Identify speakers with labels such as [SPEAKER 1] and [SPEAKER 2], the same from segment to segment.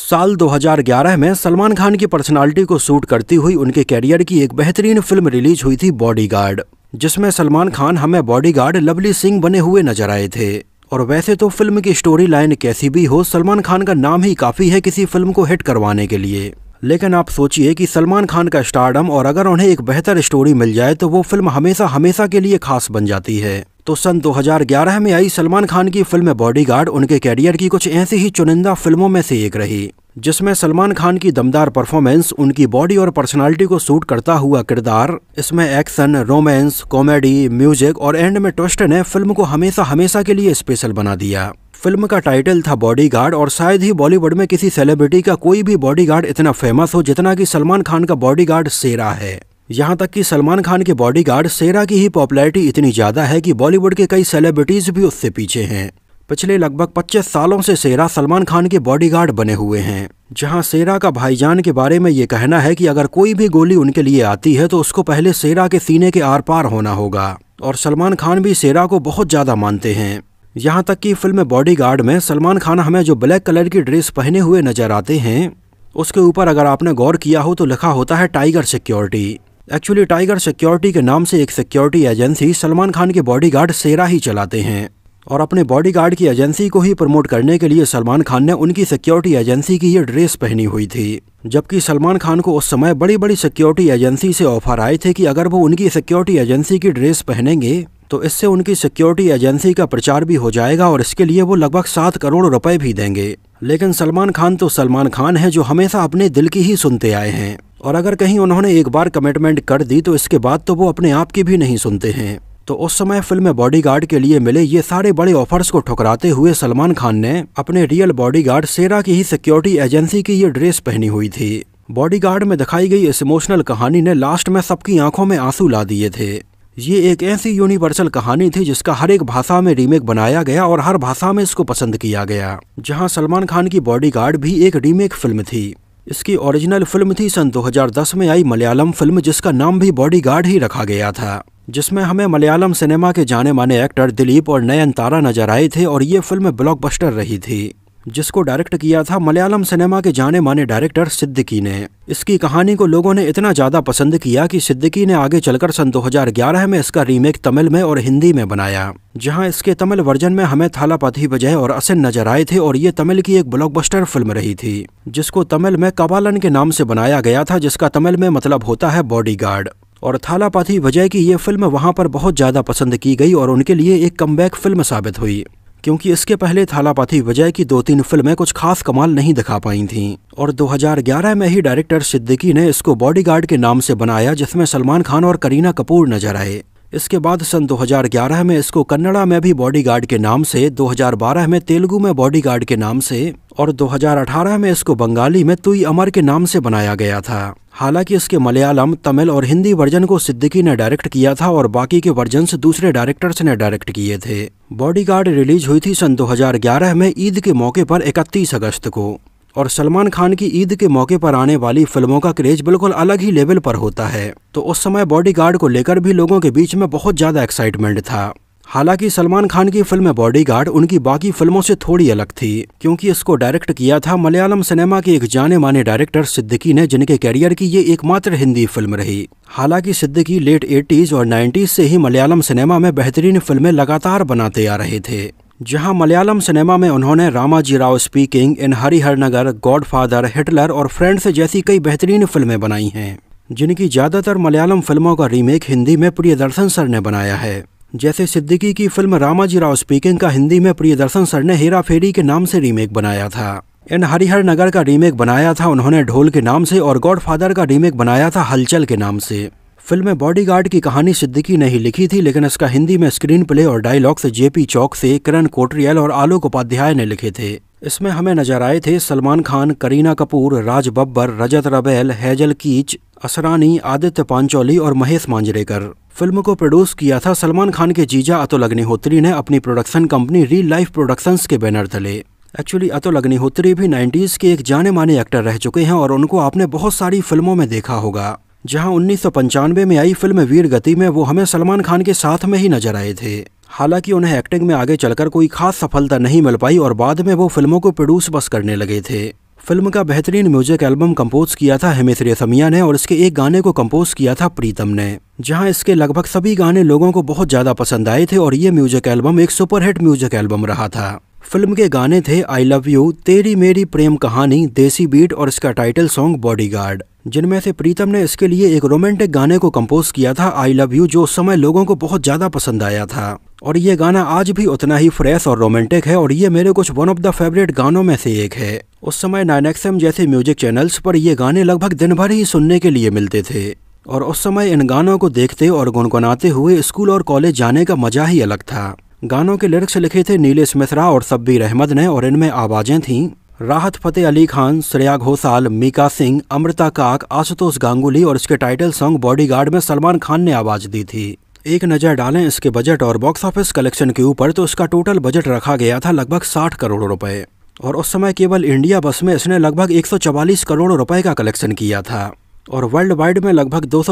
[SPEAKER 1] साल 2011 में सलमान खान की पर्सनालिटी को सूट करती हुई उनके कैरियर की एक बेहतरीन फिल्म रिलीज हुई थी बॉडीगार्ड जिसमें सलमान खान हमें बॉडीगार्ड लवली सिंह बने हुए नजर आए थे और वैसे तो फिल्म की स्टोरी लाइन कैसी भी हो सलमान खान का नाम ही काफ़ी है किसी फिल्म को हिट करवाने के लिए लेकिन आप सोचिए कि सलमान खान का स्टारडम और अगर उन्हें एक बेहतर स्टोरी मिल जाए तो वो फिल्म हमेशा हमेशा के लिए खास बन जाती है तो सन 2011 में आई सलमान खान की फिल्म बॉडीगार्ड उनके कैरियर की कुछ ऐसी ही चुनिंदा फिल्मों में से एक रही जिसमें सलमान खान की दमदार परफॉर्मेंस उनकी बॉडी और पर्सनालिटी को सूट करता हुआ किरदार इसमें एक्शन रोमांस कॉमेडी म्यूजिक और एंड में ट्विस्ट ने फिल्म को हमेशा हमेशा के लिए स्पेशल बना दिया फिल्म का टाइटल था बॉडीगार्ड और शायद ही बॉलीवुड में किसी सेलिब्रिटी का कोई भी बॉडीगार्ड इतना फेमस हो जितना कि सलमान खान का बॉडीगार्ड सेरा है यहाँ तक कि सलमान खान के बॉडीगार्ड सेरा की ही पॉपुलैरिटी इतनी ज़्यादा है कि बॉलीवुड के कई सेलिब्रिटीज़ भी उससे पीछे हैं पिछले लगभग 25 सालों से सेरा सलमान खान के बॉडीगार्ड बने हुए हैं जहां सेरा का भाईजान के बारे में ये कहना है कि अगर कोई भी गोली उनके लिए आती है तो उसको पहले सेरा के सीने के आर पार होना होगा और सलमान खान भी सेरा को बहुत ज़्यादा मानते हैं यहाँ तक कि फिल्म बॉडीगार्ड में सलमान खान हमें जो ब्लैक कलर की ड्रेस पहने हुए नजर आते हैं उसके ऊपर अगर आपने गौर किया हो तो लिखा होता है tiger security actually tiger security के नाम से एक सिक्योरिटी एजेंसी सलमान खान के बॉडीगार्ड सेरा ही चलाते हैं और अपने बॉडीगार्ड की एजेंसी को ही प्रमोट करने के लिए सलमान खान ने उनकी सिक्योरिटी एजेंसी की ये ड्रेस पहनी हुई थी जबकि सलमान खान को उस समय बड़ी बड़ी सिक्योरिटी एजेंसी से ऑफर आए थे कि अगर वो उनकी सिक्योरिटी एजेंसी की ड्रेस पहनेंगे तो इससे उनकी सिक्योरिटी एजेंसी का प्रचार भी हो जाएगा और इसके लिए वो लगभग सात करोड़ रुपए भी देंगे लेकिन सलमान खान तो सलमान खान है जो हमेशा अपने दिल की ही सुनते आए हैं और अगर कहीं उन्होंने एक बार कमिटमेंट कर दी तो इसके बाद तो वो अपने आप की भी नहीं सुनते हैं तो उस समय फिल्म बॉडीगार्ड के लिए मिले ये सारे बड़े ऑफर्स को ठुकराते हुए सलमान खान ने अपने रियल बॉडीगार्ड सेरा की ही सिक्योरिटी एजेंसी की ये ड्रेस पहनी हुई थी बॉडीगार्ड में दिखाई गई इस इमोशनल कहानी ने लास्ट में सबकी आंखों में आंसू ला दिए थे ये एक ऐसी यूनिवर्सल कहानी थी जिसका हर एक भाषा में रीमेक बनाया गया और हर भाषा में इसको पसंद किया गया जहाँ सलमान खान की बॉडी भी एक रीमेक फिल्म थी इसकी ओरिजिनल फिल्म थी सन 2010 में आई मलयालम फिल्म जिसका नाम भी बॉडीगार्ड ही रखा गया था जिसमें हमें मलयालम सिनेमा के जाने माने एक्टर दिलीप और नयन तारा नजर आए थे और ये फिल्म ब्लॉकबस्टर रही थी जिसको डायरेक्ट किया था मलयालम सिनेमा के जाने माने डायरेक्टर सिद्दीकी ने इसकी कहानी को लोगों ने इतना ज़्यादा पसंद किया कि सिद्दीकी ने आगे चलकर सन 2011 में इसका रीमेक तमिल में और हिंदी में बनाया जहां इसके तमिल वर्जन में हमें थालापाथी विजय और असिन नजर आए थे और ये तमिल की एक ब्लॉकबस्टर फिल्म रही थी जिसको तमिल में कबालन के नाम से बनाया गया था जिसका तमिल में मतलब होता है बॉडी और थालापाथी विजय की ये फिल्म वहाँ पर बहुत ज़्यादा पसंद की गई और उनके लिए एक कमबैक फिल्म साबित हुई क्योंकि इसके पहले थालापाथी विजय की दो तीन फिल्में कुछ खास कमाल नहीं दिखा पाई थीं और 2011 में ही डायरेक्टर सिद्दीकी ने इसको बॉडीगार्ड के नाम से बनाया जिसमें सलमान खान और करीना कपूर नजर आए इसके बाद सन 2011 में इसको कन्नड़ा में भी बॉडीगार्ड के नाम से 2012 में तेलुगु में बॉडीगार्ड के नाम से और 2018 में इसको बंगाली में तुई अमर के नाम से बनाया गया था हालांकि इसके मलयालम तमिल और हिंदी वर्जन को सिद्दीकी ने डायरेक्ट किया था और बाकी के वर्जन दूसरे डायरेक्टर्स ने डायरेक्ट किए थे बॉडीगार्ड रिलीज हुई थी सन 2011 में ईद के मौके पर 31 अगस्त को और सलमान खान की ईद के मौके पर आने वाली फिल्मों का क्रेज बिल्कुल अलग ही लेवल पर होता है तो उस समय बॉडीगार्ड को लेकर भी लोगों के बीच में बहुत ज़्यादा एक्साइटमेंट था हालांकि सलमान खान की फिल्म बॉडीगार्ड उनकी बाकी फिल्मों से थोड़ी अलग थी क्योंकि इसको डायरेक्ट किया था मलयालम सिनेमा के एक जाने माने डायरेक्टर सिद्दीकी ने जिनके कैरियर की ये एकमात्र हिंदी फिल्म रही हालांकि सिद्दीकी लेट एटीज़ और नाइन्टीज़ से ही मलयालम सिनेमा में बेहतरीन फिल्में लगातार बनाते आ रहे थे जहां मलयालम सिनेमा में उन्होंने Ramji Rao speaking in Hariharnagar Godfather Hitler और फ्रेंड्स जैसी कई बेहतरीन फिल्में बनाई हैं जिनकी ज़्यादातर मलयालम फिल्मों का रीमेक हिंदी में प्रियदर्शन सर ने बनाया है जैसे सिद्दीकी की फिल्म रामाजी राव स्पीकिंग का हिंदी में प्रियदर्शन सर ने हेरा फेरी के नाम से रीमेक बनाया था इन हरिहर नगर का रीमेक बनाया था उन्होंने ढोल के नाम से और गॉडफादर का रीमेक बनाया था हलचल के नाम से फिल्म में बॉडीगार्ड की कहानी सिद्दीकी ने ही लिखी थी लेकिन इसका हिंदी में स्क्रीन प्ले और डायलॉग्स जेपी चौक से किरण कोटरियल और आलोक उपाध्याय ने लिखे थे इसमें हमें नजर आए थे सलमान खान करीना कपूर राज बब्बर रजत रबेल हैजल कीच असरानी आदित्य पांचोली और महेश मांजरेकर फिल्म को प्रोड्यूस किया था सलमान खान के जीजा अतुल अग्निहोत्री ने अपनी production company reel life productions के बैनर तले एक्चुअली अतुल अग्निहोत्री भी 90s के एक जाने माने एक्टर रह चुके हैं और उनको आपने बहुत सारी फिल्मों में देखा होगा जहां उन्नीस में आई फिल्म वीर गति में वो हमें सलमान खान के साथ में ही नजर आए थे हालांकि उन्हें एक्टिंग में आगे चलकर कोई खास सफलता नहीं मिल पाई और बाद में वो फिल्मों को प्रोड्यूस बस करने लगे थे फिल्म का बेहतरीन म्यूजिक एल्बम कंपोज किया था हेमिस रेसमिया ने और इसके एक गाने को कंपोज किया था प्रीतम ने जहां इसके लगभग सभी गाने लोगों को बहुत ज़्यादा पसंद आए थे और ये म्यूजिक एल्बम एक सुपरहिट म्यूजिक एल्बम रहा था फिल्म के गाने थे आई लव यू तेरी मेरी प्रेम कहानी देसी बीट और इसका टाइटल सॉन्ग बॉडीगार्ड जिनमें से प्रीतम ने इसके लिए एक रोमांटिक गाने को कंपोज किया था आई लव यू जो उस समय लोगों को बहुत ज़्यादा पसंद आया था और ये गाना आज भी उतना ही फ्रेश और रोमांटिक है और ये मेरे कुछ वन ऑफ द फेवरेट गानों में से एक है उस समय नाइनेक्सम जैसे म्यूजिक चैनल्स पर ये गाने लगभग दिन भर ही सुनने के लिए मिलते थे और उस समय इन गानों को देखते और गुनगुनाते हुए स्कूल और कॉलेज जाने का मजा ही अलग था गानों के लिरिक्स लिखे थे नीलेश मिश्रा और सब्बीर अहमद ने और इनमें आवाज़ें थीं राहत फतेह अली खान श्रेया घोषाल मीका सिंह अमृता काक आशुतोष गांगुली और इसके टाइटल सॉन्ग बॉडीगार्ड में सलमान खान ने आवाज़ दी थी एक नज़र डालें इसके बजट और बॉक्स ऑफिस कलेक्शन के ऊपर तो इसका टोटल बजट रखा गया था लगभग साठ करोड़ रुपए और उस समय केवल इंडिया बस में इसने लगभग 144 करोड़ रुपए का कलेक्शन किया था और वर्ल्ड वाइड में लगभग दो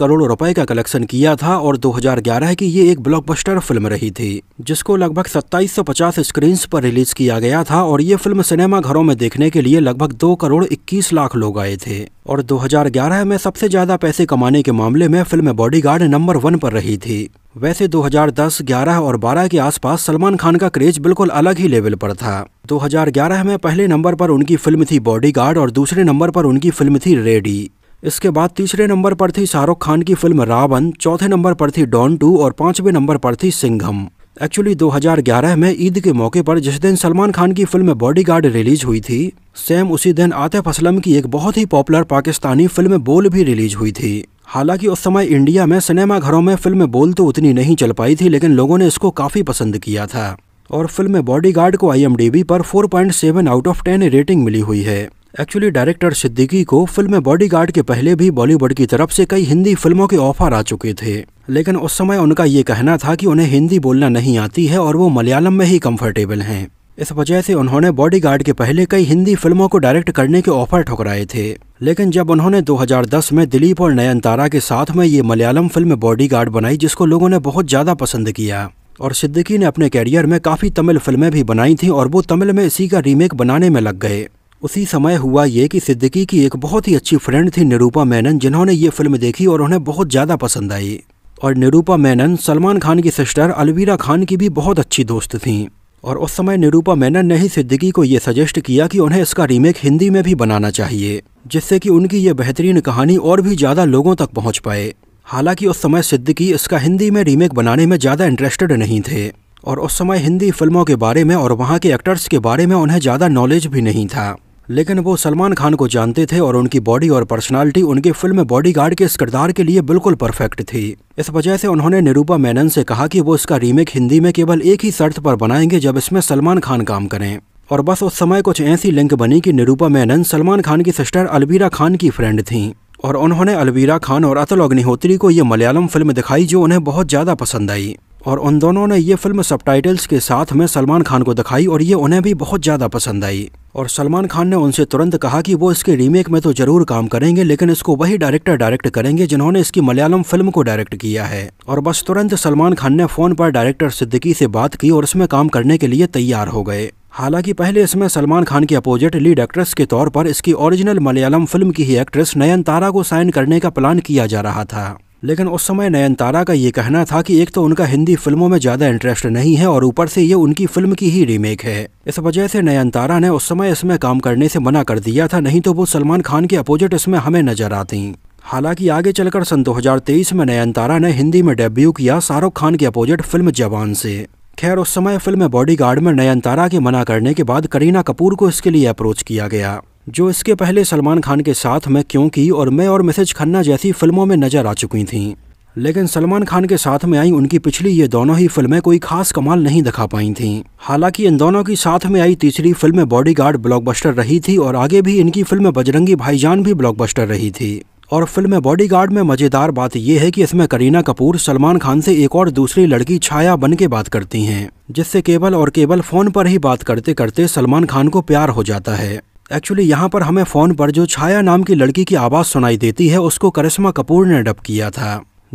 [SPEAKER 1] करोड़ रुपए का कलेक्शन किया था और 2011 की ये एक ब्लॉकबस्टर फिल्म रही थी जिसको लगभग 2750 स्क्रीन्स पर रिलीज किया गया था और ये फिल्म सिनेमा घरों में देखने के लिए लगभग 2 करोड़ 21 लाख लोग आए थे और 2011 में सबसे ज्यादा पैसे कमाने के मामले में फिल्म बॉडीगार्ड नंबर वन पर रही थी वैसे 2010, 11 और 12 के आसपास सलमान खान का क्रेज बिल्कुल अलग ही लेवल पर था 2011 में पहले नंबर पर उनकी फिल्म थी बॉडीगार्ड और दूसरे नंबर पर उनकी फिल्म थी रेडी इसके बाद तीसरे नंबर पर थी शाहरुख खान की फिल्म रावण चौथे नंबर पर थी डॉन टू और पांचवें नंबर पर थी सिंघम एक्चुअली 2011 में ईद के मौके पर जिस दिन सलमान खान की फिल्म बॉडीगार्ड रिलीज हुई थी सेम उसी दिन आतिफ असलम की एक बहुत ही पॉपुलर पाकिस्तानी फिल्म बोल भी रिलीज हुई थी हालांकि उस समय इंडिया में सिनेमा घरों में फिल्म बोल तो उतनी नहीं चल पाई थी लेकिन लोगों ने इसको काफ़ी पसंद किया था और फिल्म बॉडीगार्ड को आईएमडीबी पर 4.7 आउट ऑफ 10 रेटिंग मिली हुई है एक्चुअली डायरेक्टर सिद्दीकी को फिल्म बॉडीगार्ड के पहले भी बॉलीवुड की तरफ से कई हिंदी फिल्मों के ऑफर आ चुके थे लेकिन उस समय उनका ये कहना था कि उन्हें हिंदी बोलना नहीं आती है और वो मलयालम में ही कंफर्टेबल हैं इस वजह से उन्होंने बॉडीगार्ड के पहले कई हिंदी फिल्मों को डायरेक्ट करने के ऑफर ठुकराए थे लेकिन जब उन्होंने 2010 में दिलीप और नयनतारा के साथ में ये मलयालम फिल्म बॉडीगार्ड बनाई जिसको लोगों ने बहुत ज़्यादा पसंद किया और सिद्दीकी ने अपने कैरियर में काफ़ी तमिल फिल्में भी बनाई थी और वो तमिल में इसी का रीमेक बनाने में लग गए उसी समय हुआ ये कि सिद्दीकी की एक बहुत ही अच्छी फ्रेंड थी निरूपा मैनन जिन्होंने ये फिल्म देखी और उन्हें बहुत ज़्यादा पसंद आई और निरूपा मैनन सलमान खान की सिस्टर अलवीरा खान की भी बहुत अच्छी दोस्त थीं और उस समय निरूपा मैनन ने ही सिद्दीकी को ये सजेस्ट किया कि उन्हें इसका रीमेक हिंदी में भी बनाना चाहिए जिससे कि उनकी ये बेहतरीन कहानी और भी ज़्यादा लोगों तक पहुँच पाए हालांकि उस समय सिद्दीकी इसका हिंदी में रीमेक बनाने में ज़्यादा इंटरेस्टेड नहीं थे और उस समय हिंदी फिल्मों के बारे में और वहाँ के एक्टर्स के बारे में उन्हें ज़्यादा नॉलेज भी नहीं था लेकिन वो सलमान खान को जानते थे और उनकी बॉडी और पर्सनालिटी उनकी फिल्म बॉडीगार्ड के इस किरदार के लिए बिल्कुल परफेक्ट थी इस वजह से उन्होंने निरूपा मेनन से कहा कि वो इसका रीमेक हिंदी में केवल एक ही शर्त पर बनाएंगे जब इसमें सलमान खान काम करें और बस उस समय कुछ ऐसी लिंक बनी कि निरूपा मेनन सलमान खान की सिस्टर अलवीरा खान की फ्रेंड थीं और उन्होंने अलवीरा खान और अतुल अग्निहोत्री को ये मलयालम फिल्म दिखाई जो उन्हें बहुत ज़्यादा पसंद आई और उन दोनों ने ये फिल्म सबटाइटल्स के साथ में सलमान खान को दिखाई और ये उन्हें भी बहुत ज़्यादा पसंद आई और सलमान खान ने उनसे तुरंत कहा कि वो इसके रीमेक में तो ज़रूर काम करेंगे लेकिन इसको वही डायरेक्टर डायरेक्ट करेंगे जिन्होंने इसकी मलयालम फिल्म को डायरेक्ट किया है और बस तुरंत सलमान खान ने फ़ोन पर डायरेक्टर सिद्दीकी से बात की और इसमें काम करने के लिए तैयार हो गए हालांकि पहले इसमें सलमान खान के अपोजिट लीड एक्ट्रेस के तौर पर इसकी ओरिजिनल मलयालम फिल्म की ही एक्ट्रेस नयनतारा को साइन करने का प्लान किया जा रहा था लेकिन उस समय नयनतारा का ये कहना था कि एक तो उनका हिंदी फिल्मों में ज़्यादा इंटरेस्ट नहीं है और ऊपर से ये उनकी फिल्म की ही रीमेक है इस वजह से नयनतारा ने उस समय इसमें काम करने से मना कर दिया था नहीं तो वो सलमान खान के अपोजिट इसमें हमें नजर आती हालांकि आगे चलकर सन 2023 में नयनतारा ने हिंदी में डेब्यू किया शाहरुख खान के अपोजिट फिल्म जवान से खैर उस समय फिल्म बॉडीगार्ड में नयनतारा के मना करने के बाद करीना कपूर को इसके लिए अप्रोच किया गया जो इसके पहले सलमान खान के साथ मैं क्यों की और मैं और मिसेज खन्ना जैसी फिल्मों में नजर आ चुकी थीं लेकिन सलमान खान के साथ में आई उनकी पिछली ये दोनों ही फिल्में कोई खास कमाल नहीं दिखा पाई थीं हालांकि इन दोनों की साथ में आई तीसरी फिल्म बॉडीगार्ड ब्लॉकबस्टर रही थी और आगे भी इनकी फिल्म बजरंगी भाईजान भी ब्लॉकबस्टर रही थी और फिल्म बॉडीगार्ड में मज़ेदार बात यह है कि इसमें करीना कपूर सलमान खान से एक और दूसरी लड़की छाया बन के बात करती हैं जिससे केवल और केवल फ़ोन पर ही बात करते करते सलमान खान को प्यार हो जाता है एक्चुअली यहाँ पर हमें फ़ोन पर जो छाया नाम की लड़की की आवाज़ सुनाई देती है उसको करिश्मा कपूर ने डब किया था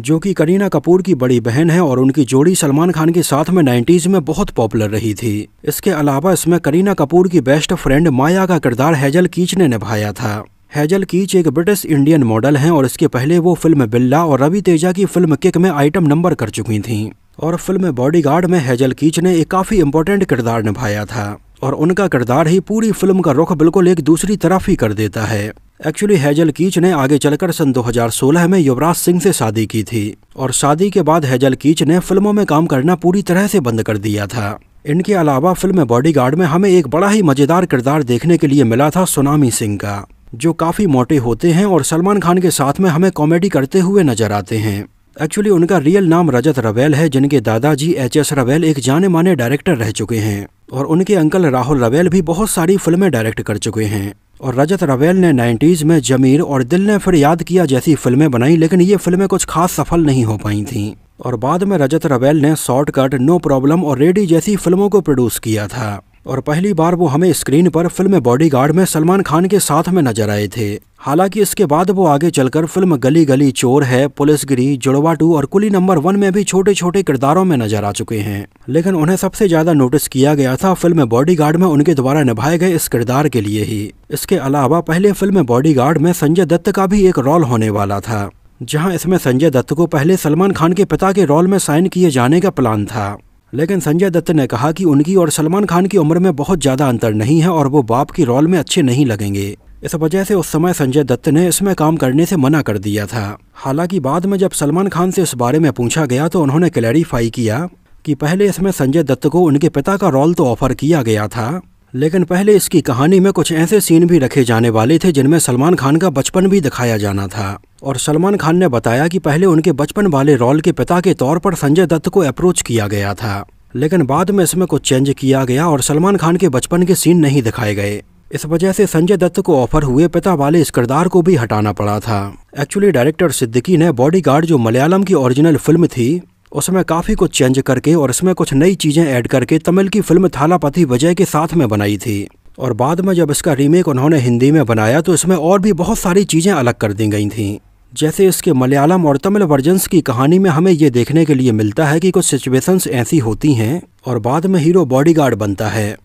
[SPEAKER 1] जो कि करीना कपूर की बड़ी बहन है और उनकी जोड़ी सलमान खान के साथ में 90s में बहुत पॉपुलर रही थी इसके अलावा इसमें करीना कपूर की बेस्ट फ्रेंड माया का किरदार हैजल कीच ने निभाया था हैजल कीच एक ब्रिटिश इंडियन मॉडल हैं और इसके पहले वो फिल्म बिल्ला और रवि तेजा की फिल्म किक में आइटम नंबर कर चुकी थीं और फिल्म बॉडीगार्ड में हैजल कीच ने एक काफ़ी इंपॉर्टेंट किरदार निभाया था और उनका किरदार ही पूरी फिल्म का रुख बिल्कुल एक दूसरी तरफ ही कर देता है एक्चुअली हैजल कीच ने आगे चलकर सन 2016 में युवराज सिंह से शादी की थी और शादी के बाद हैजल कीच ने फिल्मों में काम करना पूरी तरह से बंद कर दिया था इनके अलावा फिल्म बॉडीगार्ड में हमें एक बड़ा ही मज़ेदार किरदार देखने के लिए मिला था सुनामी सिंह का जो काफ़ी मोटे होते हैं और सलमान खान के साथ में हमें कॉमेडी करते हुए नजर आते हैं एक्चुअली उनका रियल नाम रजत रवेल है जिनके दादाजी एच एस रवेल एक जाने माने डायरेक्टर रह चुके हैं और उनके अंकल राहुल रवेल भी बहुत सारी फिल्में डायरेक्ट कर चुके हैं और रजत रवेल ने 90s में जमीर और दिल ने फिर याद किया जैसी फिल्में बनाई लेकिन ये फिल्में कुछ खास सफल नहीं हो पाई थीं और बाद में रजत रवेल ने शॉर्टकट नो प्रॉब्लम और रेडी जैसी फिल्मों को प्रोड्यूस किया था और पहली बार वो हमें स्क्रीन पर फिल्म बॉडीगार्ड में सलमान खान के साथ में नजर आए थे हालांकि इसके बाद वो आगे चलकर फिल्म गली गली चोर है पुलिसगिरी जुड़वा टू और कुली नंबर वन में भी छोटे छोटे किरदारों में नजर आ चुके हैं लेकिन उन्हें सबसे ज्यादा नोटिस किया गया था फिल्म बॉडीगार्ड में उनके द्वारा निभाए गए इस किरदार के लिए ही इसके अलावा पहले फिल्म गार्ड में संजय दत्त का भी एक रोल होने वाला था जहाँ इसमें संजय दत्त को पहले सलमान खान के पिता के रोल में साइन किए जाने का प्लान था लेकिन संजय दत्त ने कहा कि उनकी और सलमान खान की उम्र में बहुत ज़्यादा अंतर नहीं है और वो बाप की रोल में अच्छे नहीं लगेंगे इस वजह से उस समय संजय दत्त ने इसमें काम करने से मना कर दिया था हालांकि बाद में जब सलमान खान से इस बारे में पूछा गया तो उन्होंने क्लैरिफाई किया कि पहले इसमें संजय दत्त को उनके पिता का रोल तो ऑफर किया गया था लेकिन पहले इसकी कहानी में कुछ ऐसे सीन भी रखे जाने वाले थे जिनमें सलमान खान का बचपन भी दिखाया जाना था और सलमान खान ने बताया कि पहले उनके बचपन वाले रोल के पिता के तौर पर संजय दत्त को अप्रोच किया गया था लेकिन बाद में इसमें कुछ चेंज किया गया और सलमान खान के बचपन के सीन नहीं दिखाए गए इस वजह से संजय दत्त को ऑफर हुए पिता वाले इस किरदार को भी हटाना पड़ा था एक्चुअली डायरेक्टर सिद्दीकी ने बॉडीगार्ड जो मलयालम की ओरिजिनल फिल्म थी उसमें काफ़ी कुछ चेंज करके और इसमें कुछ नई चीज़ें ऐड करके तमिल की फिल्म थालापति विजय के साथ में बनाई थी और बाद में जब इसका रीमेक उन्होंने हिंदी में बनाया तो इसमें और भी बहुत सारी चीज़ें अलग कर दी गई थीं जैसे इसके मलयालम और तमिल वर्जन्स की कहानी में हमें ये देखने के लिए मिलता है कि कुछ सिचुएशंस ऐसी होती हैं और बाद में हीरो बॉडीगार्ड बनता है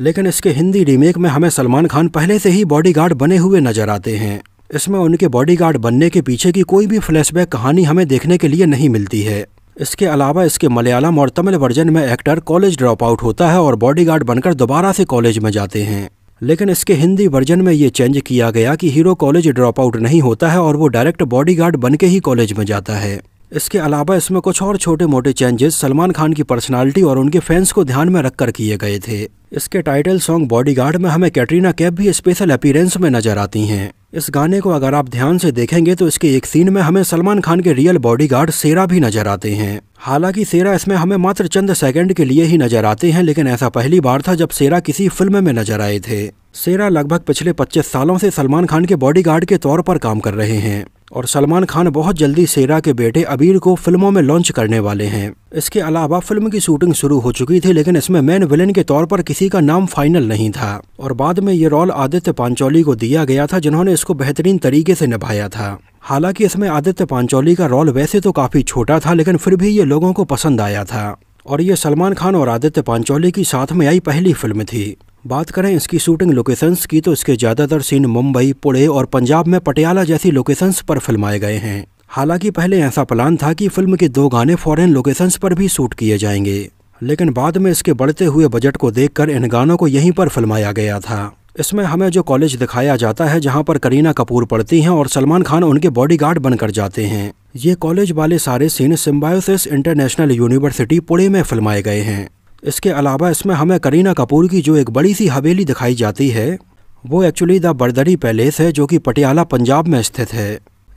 [SPEAKER 1] लेकिन इसके हिंदी रीमेक में हमें सलमान खान पहले से ही बॉडीगार्ड बने हुए नजर आते हैं इसमें उनके बॉडीगार्ड बनने के पीछे की कोई भी फ्लैशबैक कहानी हमें देखने के लिए नहीं मिलती है इसके अलावा इसके मलयालम और तमिल वर्जन में एक्टर कॉलेज ड्रॉप आउट होता है और बॉडीगार्ड बनकर दोबारा से कॉलेज में जाते हैं लेकिन इसके हिंदी वर्जन में ये चेंज किया गया कि हीरो कॉलेज ड्रॉप आउट नहीं होता है और वो डायरेक्ट बॉडीगार्ड बन के ही कॉलेज में जाता है इसके अलावा इसमें कुछ और छोटे मोटे चेंजेस सलमान खान की पर्सनालिटी और उनके फैंस को ध्यान में रखकर किए गए थे इसके टाइटल सॉन्ग बॉडीगार्ड में हमें कैटरीना कैप भी स्पेशल अपीरेंस में नजर आती हैं इस गाने को अगर आप ध्यान से देखेंगे तो इसके एक सीन में हमें सलमान खान के रियल बॉडीगार्ड सेरा भी नजर आते हैं हालांकि सेरा इसमें हमें मात्र चंद सेकंड के लिए ही नजर आते हैं लेकिन ऐसा पहली बार था जब सेरा किसी फिल्म में नजर आए थे सेरा लगभग पिछले 25 सालों से सलमान खान के बॉडीगार्ड के तौर पर काम कर रहे हैं और सलमान खान बहुत जल्दी सेरा के बेटे अबीर को फिल्मों में लॉन्च करने वाले हैं इसके अलावा फिल्म की शूटिंग शुरू हो चुकी थी लेकिन इसमें मैन विलेन के तौर पर किसी का नाम फाइनल नहीं था और बाद में ये रोल आदित्य पांचोली को दिया गया था जिन्होंने इसको बेहतरीन तरीके से निभाया था हालांकि इसमें आदित्य पांचोली का रोल वैसे तो काफ़ी छोटा था लेकिन फिर भी ये लोगों को पसंद आया था और ये सलमान खान और आदित्य पांचोली की साथ में आई पहली फिल्म थी बात करें इसकी शूटिंग लोकेशंस की तो इसके ज़्यादातर सीन मुंबई पुणे और पंजाब में पटियाला जैसी लोकेशंस पर फिल्माए गए हैं हालांकि पहले ऐसा प्लान था कि फिल्म के दो गाने फॉरेन लोकेशंस पर भी शूट किए जाएंगे लेकिन बाद में इसके बढ़ते हुए बजट को देखकर इन गानों को यहीं पर फिल्माया गया था इसमें हमें जो कॉलेज दिखाया जाता है जहां पर करीना कपूर पढ़ती हैं और सलमान खान उनके बॉडीगार्ड बनकर जाते हैं ये कॉलेज वाले सारे scene Symbiosis International University Pune में फिल्माए गए हैं इसके अलावा इसमें हमें करीना कपूर की जो एक बड़ी सी हवेली दिखाई जाती है वो एक्चुअली द बर्दरी पैलेस है जो कि पटियाला पंजाब में स्थित है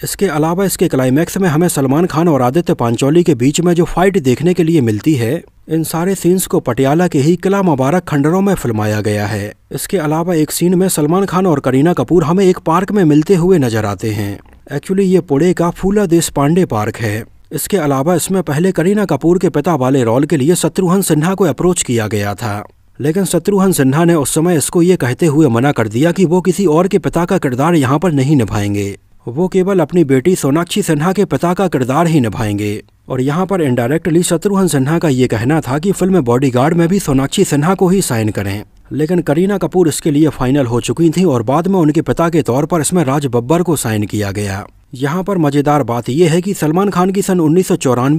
[SPEAKER 1] इसके अलावा इसके क्लाइमैक्स में हमें सलमान खान और आदित्य पांचोली के बीच में जो फाइट देखने के लिए मिलती है इन सारे सीन्स को पटियाला के ही किला मुबारक खंडरों में फिल्माया गया है इसके अलावा एक सीन में सलमान खान और करीना कपूर हमें एक पार्क में मिलते हुए नजर आते हैं एक्चुअली ये पुणे का फूला देश पांडे पार्क है इसके अलावा इसमें पहले करीना कपूर के पिता वाले रोल के लिए शत्रुघ्न सिन्हा को अप्रोच किया गया था लेकिन शत्रुघ्न सिन्हा ने उस समय इसको ये कहते हुए मना कर दिया कि वो किसी और के पिता का किरदार यहाँ पर नहीं निभाएंगे वो केवल अपनी बेटी सोनाक्षी सिन्हा के पिता का किरदार ही निभाएंगे और यहाँ पर इनडायरेक्टली शत्रुघ्न सिन्हा का ये कहना था कि फिल्म बॉडीगार्ड में भी सोनाक्षी सिन्हा को ही साइन करें लेकिन करीना कपूर इसके लिए फाइनल हो चुकी थी और बाद में उनके पिता के तौर पर इसमें राज बब्बर को साइन किया गया यहाँ पर मज़ेदार बात यह है कि सलमान खान की सन उन्नीस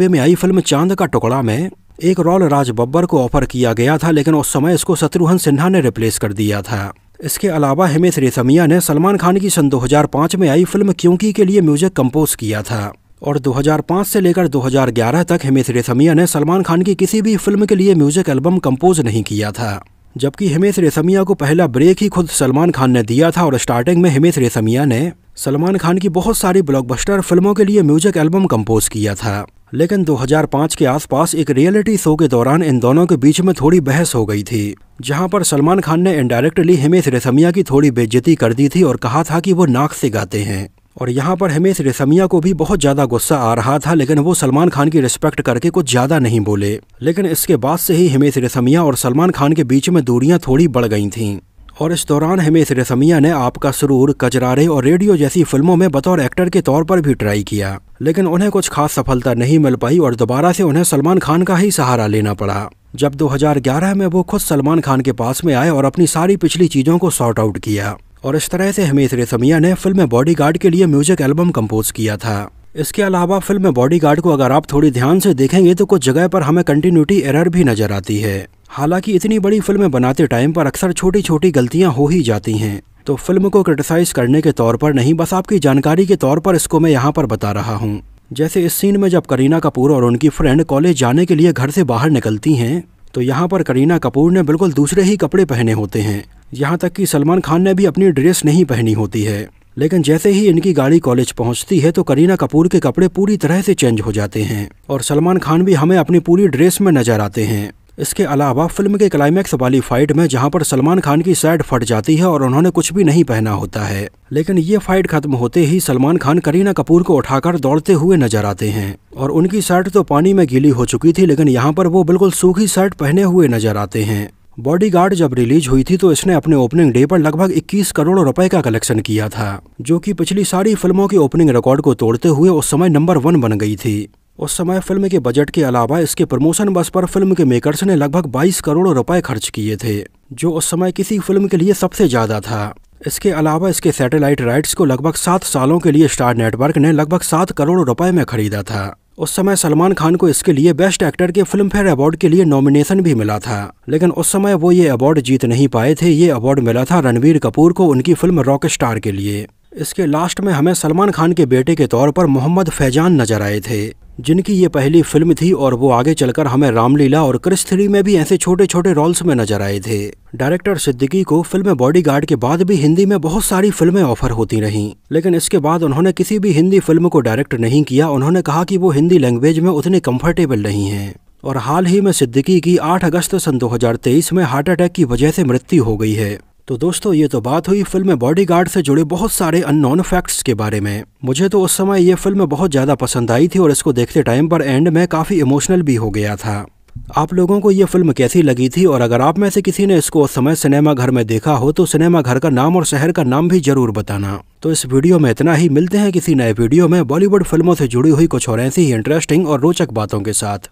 [SPEAKER 1] में आई फिल्म चांद का टुकड़ा में एक रोल राज बब्बर को ऑफर किया गया था लेकिन उस समय इसको शत्रुघ्न सिन्हा ने रिप्लेस कर दिया था इसके अलावा हिमेश रेशमिया ने सलमान खान की सन 2005 में आई फिल्म क्योंकि के लिए म्यूजिक कंपोज किया था और 2005 से लेकर 2011 तक हिमेश रेशमिया ने सलमान खान की किसी भी फिल्म के लिए म्यूजिक एल्बम कंपोज नहीं किया था जबकि हिमेश रेशमिया को पहला ब्रेक ही खुद सलमान खान ने दिया था और स्टार्टिंग में हिमेश रेशमिया ने सलमान खान की बहुत सारी ब्लॉकबस्टर फिल्मों के लिए म्यूजिक एल्बम कंपोज किया था लेकिन 2005 के आसपास एक रियलिटी शो के दौरान इन दोनों के बीच में थोड़ी बहस हो गई थी जहां पर सलमान खान ने इनडायरेक्टली हिमेश रेशमिया की थोड़ी बेज्जती कर दी थी और कहा था कि वो नाक से गाते हैं और यहाँ पर हिमेश रेशमिया को भी बहुत ज़्यादा गुस्सा आ रहा था लेकिन वो सलमान खान की रिस्पेक्ट करके कुछ ज़्यादा नहीं बोले लेकिन इसके बाद से ही हिमेश रेशमिया और सलमान खान के बीच में दूरियाँ थोड़ी बढ़ गई थीं और इस दौरान हमेश रेसमिया ने आपका सुरूर कजरारे और रेडियो जैसी फिल्मों में बतौर एक्टर के तौर पर भी ट्राई किया लेकिन उन्हें कुछ खास सफलता नहीं मिल पाई और दोबारा से उन्हें सलमान खान का ही सहारा लेना पड़ा जब 2011 में वो खुद सलमान खान के पास में आए और अपनी सारी पिछली चीज़ों को सॉर्ट आउट किया और इस तरह से हमेश रेसमिया ने फिल्म बॉडीगार्ड के लिए म्यूजिक एल्बम कंपोज किया था इसके अलावा फिल्म बॉडीगार्ड को अगर आप थोड़ी ध्यान से देखेंगे तो कुछ जगह पर हमें कंटिन्यूटी एरर भी नजर आती है हालांकि इतनी बड़ी फिल्म बनाते टाइम पर अक्सर छोटी छोटी गलतियां हो ही जाती हैं तो फिल्म को क्रिटिसाइज करने के तौर पर नहीं बस आपकी जानकारी के तौर पर इसको मैं यहाँ पर बता रहा हूँ जैसे इस सीन में जब करीना कपूर और उनकी फ्रेंड कॉलेज जाने के लिए घर से बाहर निकलती हैं तो यहाँ पर करीना कपूर ने बिल्कुल दूसरे ही कपड़े पहने होते हैं यहाँ तक कि सलमान खान ने भी अपनी ड्रेस नहीं पहनी होती है लेकिन जैसे ही इनकी गाड़ी कॉलेज पहुंचती है तो करीना कपूर के कपड़े पूरी तरह से चेंज हो जाते हैं और सलमान खान भी हमें अपनी पूरी ड्रेस में नजर आते हैं इसके अलावा फिल्म के क्लाइमैक्स वाली फाइट में जहां पर सलमान खान की साइड फट जाती है और उन्होंने कुछ भी नहीं पहना होता है लेकिन ये फाइट खत्म होते ही सलमान खान करीना कपूर को उठाकर दौड़ते हुए नजर आते हैं और उनकी शर्ट तो पानी में गीली हो चुकी थी लेकिन यहाँ पर वो बिल्कुल सूखी शर्ट पहने हुए नजर आते हैं बॉडीगार्ड जब रिलीज हुई थी तो इसने अपने ओपनिंग डे पर लगभग 21 करोड़ रुपए का कलेक्शन किया था जो कि पिछली सारी फिल्मों के ओपनिंग रिकॉर्ड को तोड़ते हुए उस समय नंबर वन बन गई थी उस समय फिल्म के बजट के अलावा इसके प्रमोशन बस पर फिल्म के मेकर्स ने लगभग 22 करोड़ रुपए खर्च किए थे जो उस समय किसी फिल्म के लिए सबसे ज़्यादा था इसके अलावा इसके सैटेलाइट राइट्स को लगभग सात सालों के लिए स्टार नेटवर्क ने लगभग सात करोड़ रुपए में खरीदा था उस समय सलमान खान को इसके लिए बेस्ट एक्टर के फिल्म फेयर अवार्ड के लिए नॉमिनेशन भी मिला था लेकिन उस समय वो ये अवार्ड जीत नहीं पाए थे ये अवार्ड मिला था रणवीर कपूर को उनकी फिल्म रॉक स्टार के लिए इसके लास्ट में हमें सलमान खान के बेटे के तौर पर मोहम्मद फैजान नजर आए थे जिनकी ये पहली फिल्म थी और वो आगे चलकर हमें रामलीला और क्रिस थ्री में भी ऐसे छोटे छोटे रोल्स में नजर आए थे डायरेक्टर सिद्दीकी को फिल्म बॉडीगार्ड के बाद भी हिंदी में बहुत सारी फिल्में ऑफर होती रहीं लेकिन इसके बाद उन्होंने किसी भी हिंदी फिल्म को डायरेक्ट नहीं किया उन्होंने कहा कि वो हिंदी लैंग्वेज में उतने कम्फर्टेबल नहीं हैं और हाल ही में सिद्दीकी की आठ अगस्त सन दो में हार्ट अटैक की वजह से मृत्यु हो गई है तो दोस्तों ये तो बात हुई फिल्म बॉडीगार्ड से जुड़े बहुत सारे अननोन फैक्ट्स के बारे में मुझे तो उस समय ये फिल्म बहुत ज़्यादा पसंद आई थी और इसको देखते टाइम पर एंड में काफ़ी इमोशनल भी हो गया था आप लोगों को ये फिल्म कैसी लगी थी और अगर आप में से किसी ने इसको उस समय सिनेमा घर में देखा हो तो सिनेमा घर का नाम और शहर का नाम भी जरूर बताना तो इस वीडियो में इतना ही मिलते हैं किसी नए वीडियो में बॉलीवुड फिल्मों से जुड़ी हुई कुछ और ऐसी ही इंटरेस्टिंग और रोचक बातों के साथ